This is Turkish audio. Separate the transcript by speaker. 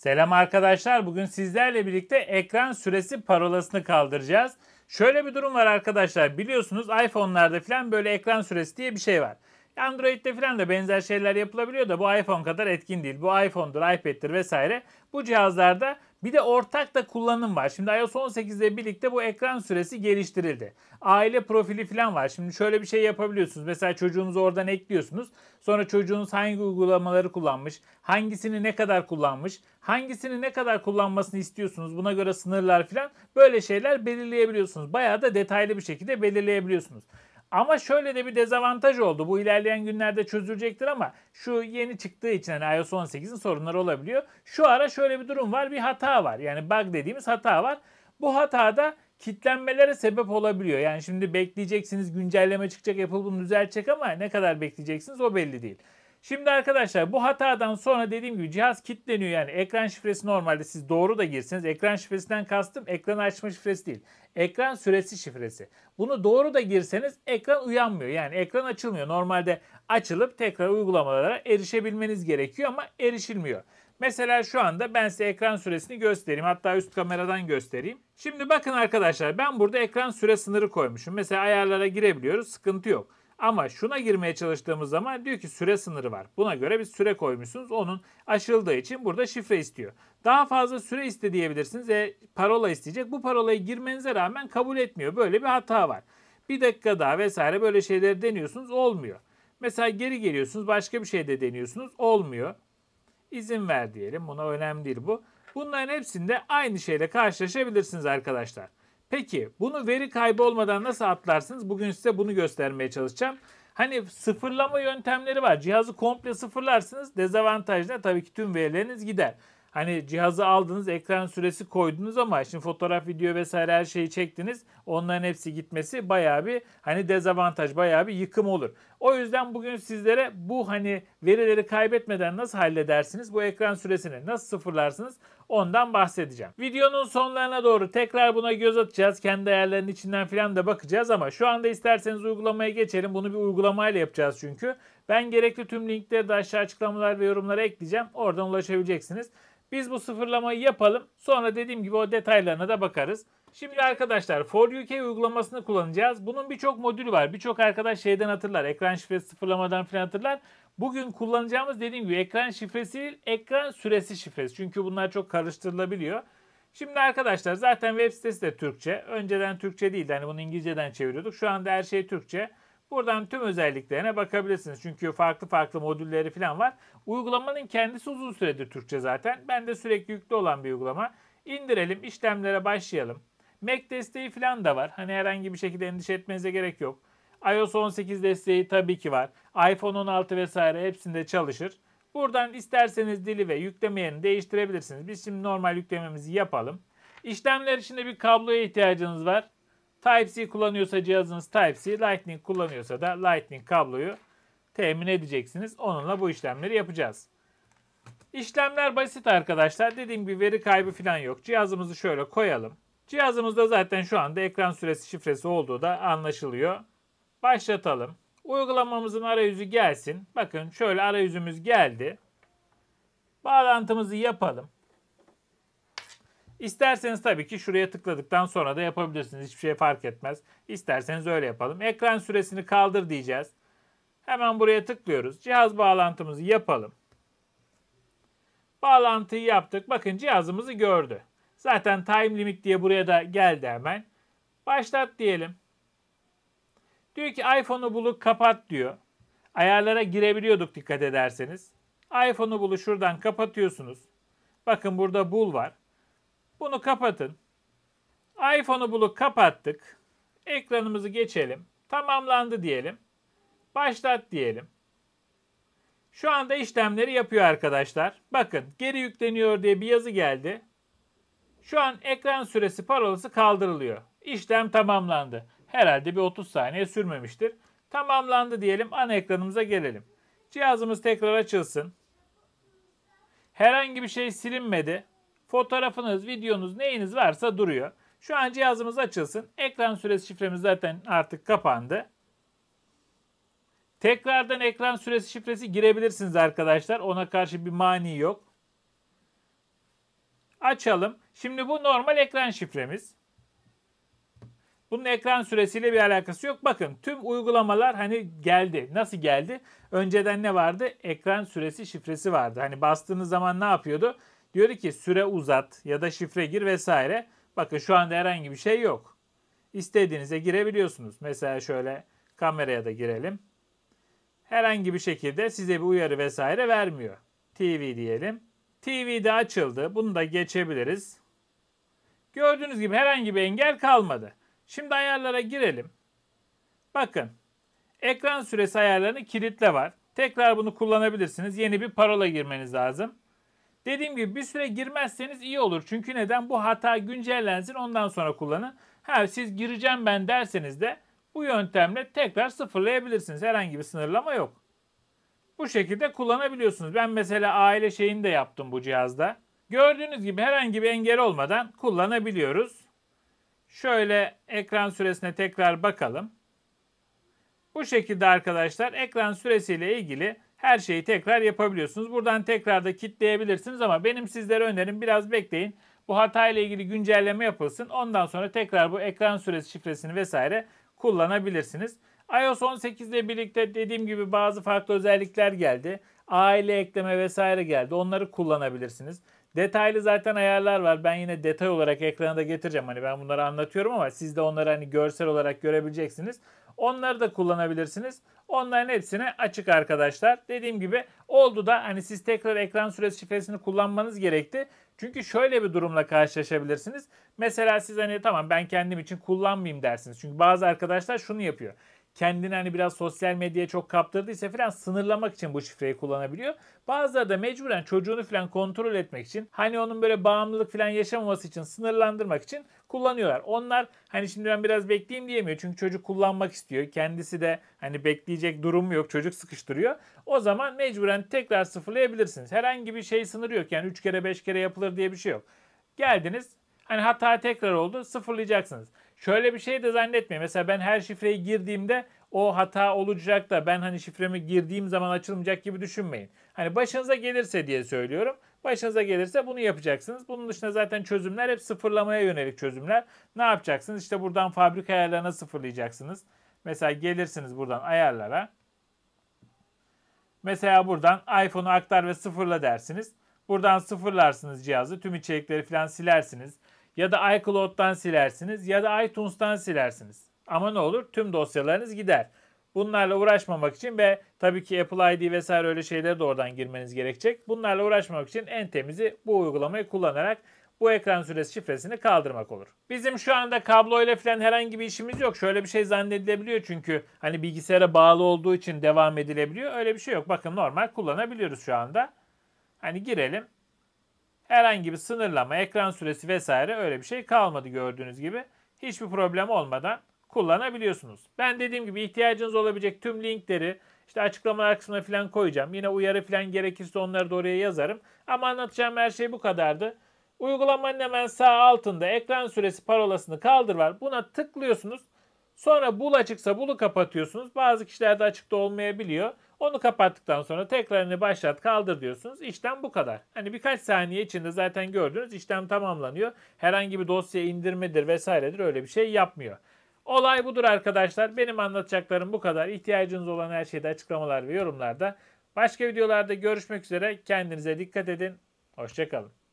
Speaker 1: Selam arkadaşlar. Bugün sizlerle birlikte ekran süresi parolasını kaldıracağız. Şöyle bir durum var arkadaşlar. Biliyorsunuz iPhone'larda falan böyle ekran süresi diye bir şey var. Android'de falan da benzer şeyler yapılabiliyor da bu iPhone kadar etkin değil. Bu iPhone'dur, iPad'tir vesaire. Bu cihazlarda bir de ortak da kullanım var. Şimdi iOS 18 ile birlikte bu ekran süresi geliştirildi. Aile profili falan var. Şimdi şöyle bir şey yapabiliyorsunuz. Mesela çocuğunuzu oradan ekliyorsunuz. Sonra çocuğunuz hangi uygulamaları kullanmış, hangisini ne kadar kullanmış, hangisini ne kadar kullanmasını istiyorsunuz. Buna göre sınırlar falan böyle şeyler belirleyebiliyorsunuz. Bayağı da detaylı bir şekilde belirleyebiliyorsunuz. Ama şöyle de bir dezavantaj oldu. Bu ilerleyen günlerde çözülecektir ama şu yeni çıktığı için hani iOS 18'in sorunları olabiliyor. Şu ara şöyle bir durum var. Bir hata var. Yani bug dediğimiz hata var. Bu hatada kitlenmelere sebep olabiliyor. Yani şimdi bekleyeceksiniz güncelleme çıkacak Apple bunu düzeltecek ama ne kadar bekleyeceksiniz o belli değil. Şimdi arkadaşlar bu hatadan sonra dediğim gibi cihaz kilitleniyor yani ekran şifresi normalde siz doğru da girseniz ekran şifresinden kastım ekran açma şifresi değil. Ekran süresi şifresi. Bunu doğru da girseniz ekran uyanmıyor yani ekran açılmıyor. Normalde açılıp tekrar uygulamalara erişebilmeniz gerekiyor ama erişilmiyor. Mesela şu anda ben size ekran süresini göstereyim. Hatta üst kameradan göstereyim. Şimdi bakın arkadaşlar ben burada ekran süre sınırı koymuşum. Mesela ayarlara girebiliyoruz sıkıntı yok. Ama şuna girmeye çalıştığımız zaman diyor ki süre sınırı var. Buna göre bir süre koymuşsunuz. Onun aşıldığı için burada şifre istiyor. Daha fazla süre iste diyebilirsiniz. E, parola isteyecek. Bu parolayı girmenize rağmen kabul etmiyor. Böyle bir hata var. Bir dakika daha vesaire böyle şeyler deniyorsunuz. Olmuyor. Mesela geri geliyorsunuz. Başka bir şey de deniyorsunuz. Olmuyor. İzin ver diyelim. Buna önemli değil bu. Bunların hepsinde aynı şeyle karşılaşabilirsiniz arkadaşlar. Peki bunu veri kaybı olmadan nasıl atlarsınız? Bugün size bunu göstermeye çalışacağım. Hani sıfırlama yöntemleri var. Cihazı komple sıfırlarsınız. Dezavantajına tabii ki tüm verileriniz gider. Hani cihazı aldınız, ekran süresi koydunuz ama şimdi fotoğraf, video vesaire her şeyi çektiniz. Onların hepsi gitmesi bayağı bir hani dezavantaj, bayağı bir yıkım olur. O yüzden bugün sizlere bu hani verileri kaybetmeden nasıl halledersiniz? Bu ekran süresini nasıl sıfırlarsınız? Ondan bahsedeceğim. Videonun sonlarına doğru tekrar buna göz atacağız. Kendi değerlerinin içinden filan da bakacağız ama şu anda isterseniz uygulamaya geçelim. Bunu bir uygulamayla yapacağız çünkü. Ben gerekli tüm linkleri de aşağı açıklamalar ve yorumlara ekleyeceğim. Oradan ulaşabileceksiniz. Biz bu sıfırlamayı yapalım. Sonra dediğim gibi o detaylarına da bakarız. Şimdi arkadaşlar For UK uygulamasını kullanacağız. Bunun birçok modülü var. Birçok arkadaş şeyden hatırlar. Ekran şifresi sıfırlamadan falan hatırlar. Bugün kullanacağımız dediğim gibi ekran şifresi değil, ekran süresi şifresi. Çünkü bunlar çok karıştırılabiliyor. Şimdi arkadaşlar zaten web sitesi de Türkçe. Önceden Türkçe değildi. Hani bunu İngilizceden çeviriyorduk. Şu anda her şey Türkçe. Buradan tüm özelliklerine bakabilirsiniz. Çünkü farklı farklı modülleri falan var. Uygulamanın kendisi uzun süredir Türkçe zaten. Ben de sürekli yüklü olan bir uygulama. İndirelim, işlemlere başlayalım. Mac desteği falan da var. Hani herhangi bir şekilde endişe etmenize gerek yok iOS 18 desteği tabii ki var. iPhone 16 vesaire hepsinde çalışır. Buradan isterseniz dili ve yükleme yerini değiştirebilirsiniz. Biz şimdi normal yüklememizi yapalım. İşlemler için de bir kabloya ihtiyacınız var. Type-C kullanıyorsa cihazınız Type-C, Lightning kullanıyorsa da Lightning kabloyu temin edeceksiniz. Onunla bu işlemleri yapacağız. İşlemler basit arkadaşlar. Dediğim gibi veri kaybı falan yok. Cihazımızı şöyle koyalım. Cihazımızda zaten şu anda ekran süresi şifresi olduğu da anlaşılıyor başlatalım. Uygulamamızın arayüzü gelsin. Bakın şöyle arayüzümüz geldi. Bağlantımızı yapalım. İsterseniz tabii ki şuraya tıkladıktan sonra da yapabilirsiniz. Hiçbir şey fark etmez. İsterseniz öyle yapalım. Ekran süresini kaldır diyeceğiz. Hemen buraya tıklıyoruz. Cihaz bağlantımızı yapalım. Bağlantıyı yaptık. Bakın cihazımızı gördü. Zaten time limit diye buraya da geldi hemen. Başlat diyelim. Diyor ki iPhone'u bulu kapat diyor. Ayarlara girebiliyorduk dikkat ederseniz. iPhone'u bulu şuradan kapatıyorsunuz. Bakın burada bul var. Bunu kapatın. iPhone'u bulu kapattık. Ekranımızı geçelim. Tamamlandı diyelim. Başlat diyelim. Şu anda işlemleri yapıyor arkadaşlar. Bakın geri yükleniyor diye bir yazı geldi. Şu an ekran süresi parolası kaldırılıyor. İşlem tamamlandı herhalde bir 30 saniye sürmemiştir. Tamamlandı diyelim. Ana ekranımıza gelelim. Cihazımız tekrar açılsın. Herhangi bir şey silinmedi. Fotoğrafınız, videonuz, neyiniz varsa duruyor. Şu an cihazımız açılsın. Ekran süresi şifremiz zaten artık kapandı. Tekrardan ekran süresi şifresi girebilirsiniz arkadaşlar. Ona karşı bir mani yok. Açalım. Şimdi bu normal ekran şifremiz. Bunun ekran süresiyle bir alakası yok. Bakın tüm uygulamalar hani geldi. Nasıl geldi? Önceden ne vardı? Ekran süresi şifresi vardı. Hani bastığınız zaman ne yapıyordu? Diyordu ki süre uzat ya da şifre gir vesaire. Bakın şu anda herhangi bir şey yok. İstediğinize girebiliyorsunuz. Mesela şöyle kameraya da girelim. Herhangi bir şekilde size bir uyarı vesaire vermiyor. TV diyelim. TV de açıldı. Bunu da geçebiliriz. Gördüğünüz gibi herhangi bir engel kalmadı. Şimdi ayarlara girelim. Bakın ekran süresi ayarlarını kilitle var. Tekrar bunu kullanabilirsiniz. Yeni bir parola girmeniz lazım. Dediğim gibi bir süre girmezseniz iyi olur. Çünkü neden? Bu hata güncellensin ondan sonra kullanın. Ha siz gireceğim ben derseniz de bu yöntemle tekrar sıfırlayabilirsiniz. Herhangi bir sınırlama yok. Bu şekilde kullanabiliyorsunuz. Ben mesela aile şeyini de yaptım bu cihazda. Gördüğünüz gibi herhangi bir engel olmadan kullanabiliyoruz. Şöyle ekran süresine tekrar bakalım. Bu şekilde arkadaşlar ekran süresiyle ilgili her şeyi tekrar yapabiliyorsunuz. Buradan tekrar da kitleyebilirsiniz ama benim sizlere önerim biraz bekleyin. Bu hata ile ilgili güncelleme yapılsın. Ondan sonra tekrar bu ekran süresi şifresini vesaire kullanabilirsiniz. iOS 18 ile birlikte dediğim gibi bazı farklı özellikler geldi aile ekleme vesaire geldi. Onları kullanabilirsiniz. Detaylı zaten ayarlar var. Ben yine detay olarak ekrana da getireceğim. Hani ben bunları anlatıyorum ama siz de onları hani görsel olarak görebileceksiniz. Onları da kullanabilirsiniz. Onların hepsine açık arkadaşlar. Dediğim gibi oldu da hani siz tekrar ekran süresi şifresini kullanmanız gerekti. Çünkü şöyle bir durumla karşılaşabilirsiniz. Mesela siz hani tamam ben kendim için kullanmayayım dersiniz. Çünkü bazı arkadaşlar şunu yapıyor kendini hani biraz sosyal medyaya çok kaptırdıysa falan sınırlamak için bu şifreyi kullanabiliyor. Bazıları da mecburen çocuğunu falan kontrol etmek için hani onun böyle bağımlılık falan yaşamaması için sınırlandırmak için kullanıyorlar. Onlar hani şimdi ben biraz bekleyeyim diyemiyor. Çünkü çocuk kullanmak istiyor. Kendisi de hani bekleyecek durum yok. Çocuk sıkıştırıyor. O zaman mecburen tekrar sıfırlayabilirsiniz. Herhangi bir şey sınırı yok. Yani 3 kere 5 kere yapılır diye bir şey yok. Geldiniz Hani hata tekrar oldu sıfırlayacaksınız. Şöyle bir şey de zannetmeyin. Mesela ben her şifreyi girdiğimde o hata olacak da ben hani şifremi girdiğim zaman açılmayacak gibi düşünmeyin. Hani başınıza gelirse diye söylüyorum. Başınıza gelirse bunu yapacaksınız. Bunun dışında zaten çözümler hep sıfırlamaya yönelik çözümler. Ne yapacaksınız? İşte buradan fabrika ayarlarına sıfırlayacaksınız. Mesela gelirsiniz buradan ayarlara. Mesela buradan iPhone'u aktar ve sıfırla dersiniz. Buradan sıfırlarsınız cihazı. Tüm içerikleri falan silersiniz. Ya da iCloud'dan silersiniz ya da iTunes'tan silersiniz. Ama ne olur tüm dosyalarınız gider. Bunlarla uğraşmamak için ve tabii ki Apple ID vesaire öyle şeylere de oradan girmeniz gerekecek. Bunlarla uğraşmamak için en temizi bu uygulamayı kullanarak bu ekran süresi şifresini kaldırmak olur. Bizim şu anda kablo ile falan herhangi bir işimiz yok. Şöyle bir şey zannedilebiliyor çünkü hani bilgisayara bağlı olduğu için devam edilebiliyor. Öyle bir şey yok. Bakın normal kullanabiliyoruz şu anda. Hani girelim. Herhangi bir sınırlama, ekran süresi vesaire öyle bir şey kalmadı gördüğünüz gibi. Hiçbir problem olmadan kullanabiliyorsunuz. Ben dediğim gibi ihtiyacınız olabilecek tüm linkleri işte açıklamalar kısmına falan koyacağım. Yine uyarı falan gerekirse onları da oraya yazarım. Ama anlatacağım her şey bu kadardı. Uygulamanın hemen sağ altında ekran süresi parolasını kaldır var. Buna tıklıyorsunuz. Sonra bul açıksa bulu kapatıyorsunuz. Bazı kişilerde açıkta olmayabiliyor. Onu kapattıktan sonra tekrarını başlat kaldır diyorsunuz. İşlem bu kadar. Hani birkaç saniye içinde zaten gördünüz işlem tamamlanıyor. Herhangi bir dosya indirmedir vesairedir öyle bir şey yapmıyor. Olay budur arkadaşlar. Benim anlatacaklarım bu kadar. İhtiyacınız olan her şeyde açıklamalar ve yorumlarda. Başka videolarda görüşmek üzere. Kendinize dikkat edin. Hoşçakalın.